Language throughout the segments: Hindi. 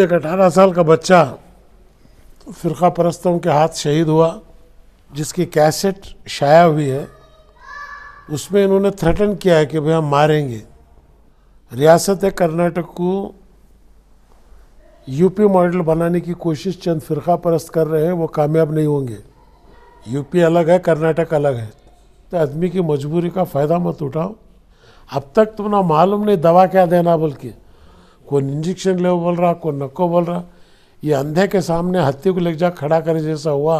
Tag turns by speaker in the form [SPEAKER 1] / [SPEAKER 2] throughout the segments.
[SPEAKER 1] एक अठारह साल का बच्चा फ़िरका परस्तों के हाथ शहीद हुआ जिसकी कैसेट शाया हुई है उसमें इन्होंने थ्रेटन किया है कि भाई हम मारेंगे रियासत कर्नाटक को यूपी मॉडल बनाने की कोशिश चंद फ़िरका परस्त कर रहे हैं वो कामयाब नहीं होंगे यूपी अलग है कर्नाटक अलग है तो आदमी की मजबूरी का फ़ायदा मत उठाओ अब तक तुम तो ना मालूम नहीं दवा क्या देना बोल के कोई इंजेक्शन ले बोल रहा कोई नक्को बोल रहा ये अंधे के सामने हत्ती को ले जा खड़ा करे जैसा हुआ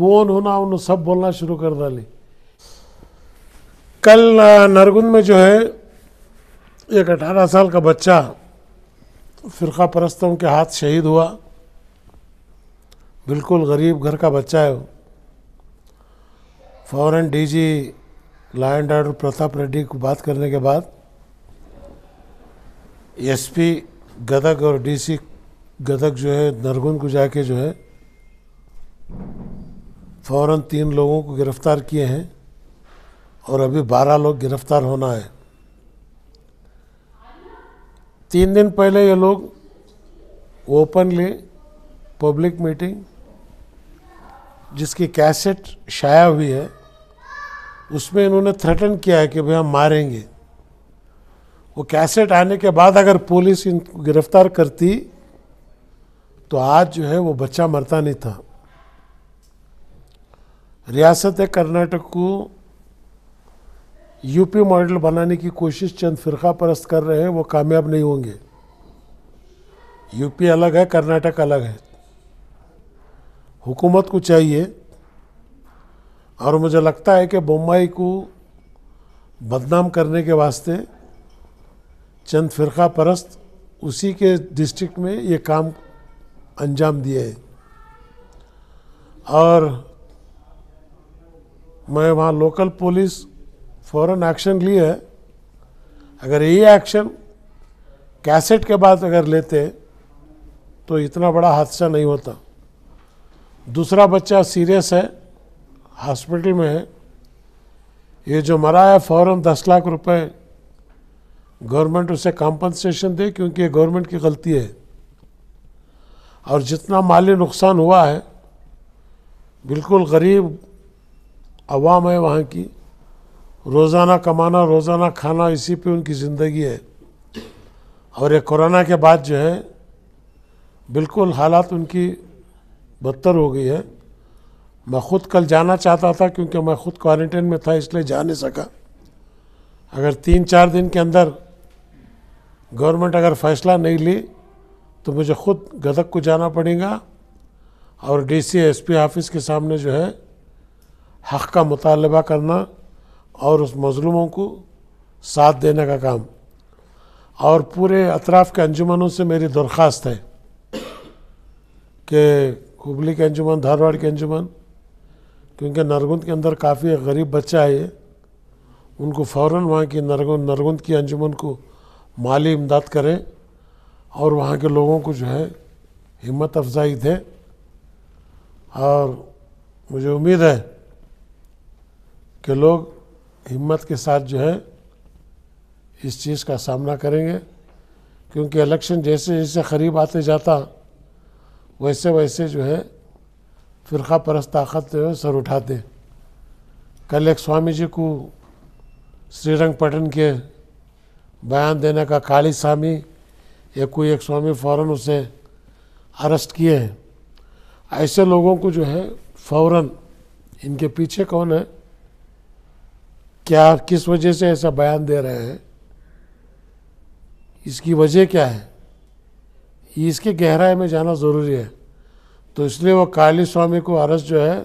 [SPEAKER 1] कौन होना उन्होंने सब बोलना शुरू कर डाली कल नरगुंद में जो है एक अठारह साल का बच्चा फ़िरका परस्तों के हाथ शहीद हुआ बिल्कुल गरीब घर का बच्चा है वो फ़ौरन DG line doctor Pratap Reddy को बात करने के बाद एसपी गदग और डीसी गदग जो है नरगुन को जाके जो है फौरन तीन लोगों को गिरफ्तार किए हैं और अभी बारह लोग गिरफ्तार होना है तीन दिन पहले ये लोग ओपनली पब्लिक मीटिंग जिसकी कैसेट शाया हुई है उसमें इन्होंने थ्रेटन किया है कि भाई हम मारेंगे वो कैसेट आने के बाद अगर पुलिस इनको गिरफ्तार करती तो आज जो है वो बच्चा मरता नहीं था रियासत कर्नाटक को यूपी मॉडल बनाने की कोशिश चंद फिरका परस्त कर रहे हैं वो कामयाब नहीं होंगे यूपी अलग है कर्नाटक अलग है हुकूमत को चाहिए और मुझे लगता है कि बम्बई को बदनाम करने के वास्ते चंद फ़िरका परस्त उसी के डिस्ट्रिक्ट में ये काम अंजाम दिए हैं और मैं वहाँ लोकल पुलिस फ़ौरन एक्शन लिए है अगर ये एक्शन कैसेट के बाद अगर लेते तो इतना बड़ा हादसा नहीं होता दूसरा बच्चा सीरियस है हॉस्पिटल में है ये जो मरा है फ़ौरन दस लाख रुपए गवर्नमेंट उसे कॉम्पनसेशन दे क्योंकि ये गवर्नमेंट की गलती है और जितना माली नुकसान हुआ है बिल्कुल गरीब आवाम है वहाँ की रोज़ाना कमाना रोज़ाना खाना इसी पे उनकी ज़िंदगी है और ये कोरोना के बाद जो है बिल्कुल हालात उनकी बदतर हो गई है मैं ख़ुद कल जाना चाहता था क्योंकि मैं ख़ुद क्वारंटाइन में था इसलिए जा नहीं सका अगर तीन चार दिन के अंदर गवर्नमेंट अगर फैसला नहीं ली तो मुझे खुद गदक को जाना पड़ेगा और D C S P office के सामने जो है हक़ का मुतालबा करना और उस मज़लूमों को साथ देने का काम और पूरे अतराफ़ के अंजुमनों से मेरी दरख्वास्त है कि हुबली के अंजुमन धारवाड़ के अंजुमन क्योंकि नरगुंद के अंदर काफ़ी गरीब बच्चा है ये उनको फ़ौर वहाँ की नरगुंद नरगुंद की अंजुमन को माली इमदाद करें और वहाँ के लोगों को जो है हिम्मत अफजाई दें और मुझे उम्मीद है कि लोग हिम्मत के साथ जो है इस चीज़ का सामना करेंगे क्योंकि इलेक्शन जैसे जैसे करीब आते जाता वैसे वैसे जो है फ़िरका परस्त ताकत जो है सर उठाते कल एक स्वामी जी को श्रीरंग पटन के बयान देने का काली सामी या कोई एक स्वामी फौरन उसे अरेस्ट किए हैं ऐसे लोगों को जो है फ़ौरन इनके पीछे कौन है क्या किस वजह से ऐसा बयान दे रहे हैं इसकी वजह क्या है इसके गहराई में जाना ज़रूरी है तो इसलिए वो काली स्वामी को अरेस्ट जो है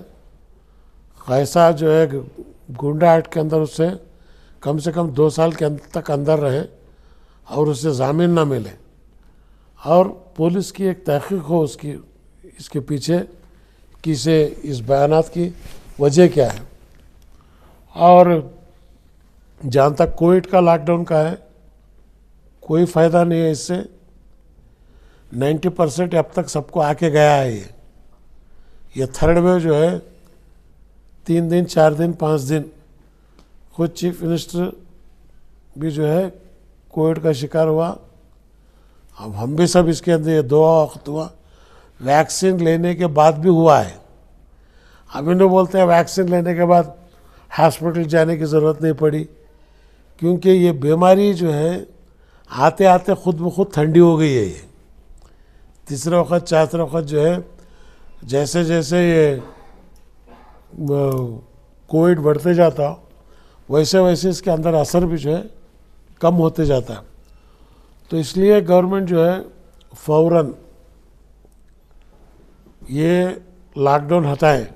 [SPEAKER 1] कैसा जो है गुंडा एक्ट के अंदर उससे कम से कम दो साल के अंत तक अंदर रहे और उसे जामीन ना मिले और पुलिस की एक तहकीक हो उसकी इसके पीछे किसे इस बयान की वजह क्या है और जहाँ तक कोविड का लॉकडाउन का है कोई फ़ायदा नहीं है इससे 90 परसेंट अब तक सबको आके गया है ये ये थर्ड वेव जो है तीन दिन चार दिन पाँच दिन खुद चीफ मिनिस्टर भी जो है कोविड का शिकार हुआ अब हम भी सब इसके अंदर ये दो वक्त हुआ वैक्सीन लेने के बाद भी हुआ है अब इन्हें बोलते हैं वैक्सीन लेने के बाद हॉस्पिटल जाने की ज़रूरत नहीं पड़ी क्योंकि ये बीमारी जो है आते आते खुद ब खुद ठंडी हो गई है ये तीसरा वक्त चौथा वक्त जो है जैसे जैसे ये कोविड बढ़ते जाता वैसे वैसे इसके अंदर असर भी जो है कम होते जाता है तो इसलिए गवर्नमेंट जो है फौरन ये लॉकडाउन हटाए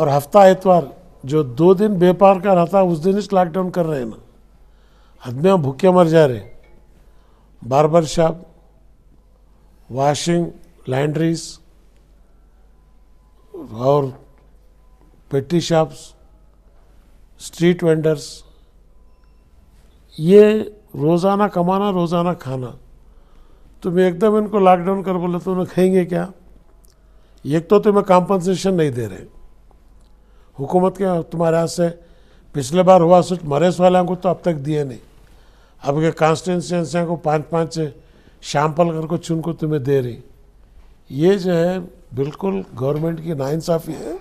[SPEAKER 1] और हफ्ता एतवार जो दो दिन व्यापार का रहता है उस दिन इस लॉकडाउन कर रहे हैं ना आदमी भूखे मर जा रहे बार्बर शॉप वॉशिंग लैंड्रीज और पेटी शॉप्स स्ट्रीट वेंडर्स ये रोज़ाना कमाना रोज़ाना खाना तो मैं एकदम इनको लॉकडाउन कर बोला तो उन्हें खाएंगे क्या एक तो तुम्हें कॉम्पनसेशन नहीं दे रहे हुकूमत के तुम्हारे हाथ से पिछले बार हुआ सिर्फ मरेस वालों को तो अब तक दिए नहीं अब के कॉन्स्टिट्यूंसियों को पाँच पाँच कर करके चुन को तुम्हें दे रही ये जो है बिल्कुल गवर्नमेंट की नाइंसाफ़ी है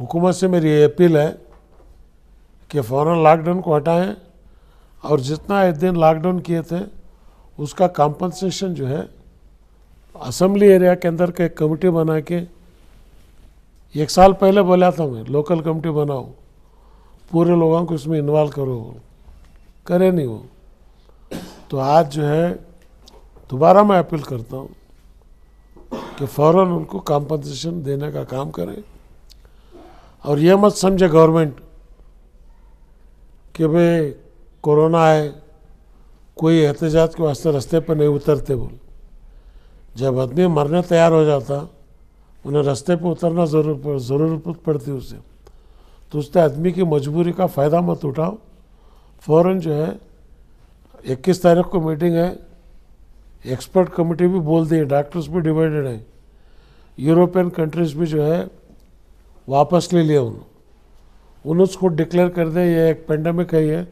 [SPEAKER 1] हुकूमत से मेरी ये अपील है कि फ़ौर लॉकडाउन को हटाएं और जितना एक दिन लॉकडाउन किए थे उसका कॉम्पनसेशन जो है असम्बली एरिया के अंदर के कमेटी बना के एक साल पहले बोला था मैं लोकल कमेटी बनाओ पूरे लोगों को इसमें इन्वॉल्व करो करे नहीं वो तो आज जो है दोबारा मैं अपील करता हूँ कि फ़ौर उनको कॉम्पनसेशन देने का काम करें और यह मत समझे गवर्नमेंट कि भाई कोरोना है कोई एहतजाज के वास्ते रास्ते पर नहीं उतरते बोल जब आदमी मरने तैयार हो जाता उन्हें रास्ते पर उतरना जरूर ज़रूरत पड़ती उसे तो उसने आदमी की मजबूरी का फ़ायदा मत उठाओ फ़ौर जो है इक्कीस तारीख को मीटिंग है एक्सपर्ट कमेटी भी बोल दी है डॉक्टर्स भी डिवाइडेड हैं यूरोपियन कंट्रीज़ भी जो है वापस ले लिया उन्होंने उन्होंने उसको डिक्लेयर कर दिया ये एक पेंडेमिक है ये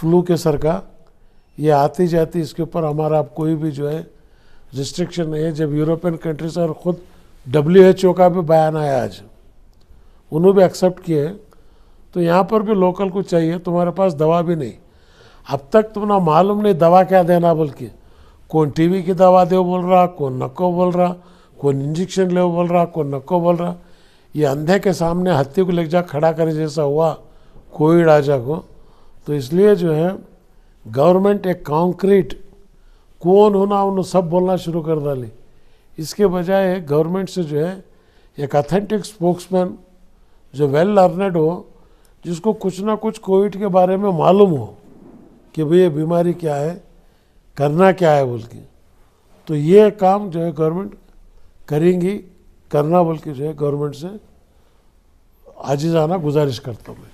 [SPEAKER 1] फ्लू के सर का ये आती जाती इसके ऊपर हमारा अब कोई भी जो है रिस्ट्रिक्शन नहीं है जब यूरोपियन कंट्रीज और ख़ुद डब्ल्यू एच ओ का भी बयान आया आज उन्होंने भी एक्सेप्ट किए हैं तो यहाँ पर भी लोकल को चाहिए तुम्हारे पास दवा भी नहीं अब तक तुम ना मालूम नहीं दवा क्या देना बल्कि कौन टीवी की दवा दे बोल रहा कौन नको बोल रहा कौन इंजेक्शन ले बोल रहा कौन नको बोल रहा ये अंधे के सामने हत्ती को ले जा खड़ा करे जैसा हुआ कोई राजा को तो इसलिए जो है गवर्नमेंट एक कॉन्क्रीट कौन होना उन सब बोलना शुरू कर डाली इसके बजाय गवर्नमेंट से जो है एक अथेंटिक स्पोक्समैन जो वेल लर्नड हो जिसको कुछ ना कुछ कोविड के बारे में मालूम हो कि भाई ये बीमारी क्या है करना क्या है बोल के तो ये काम जो है गवर्नमेंट करेंगी करना बल्कि जो है गवर्नमेंट से आजिजाना गुजारिश करता हूँ मैं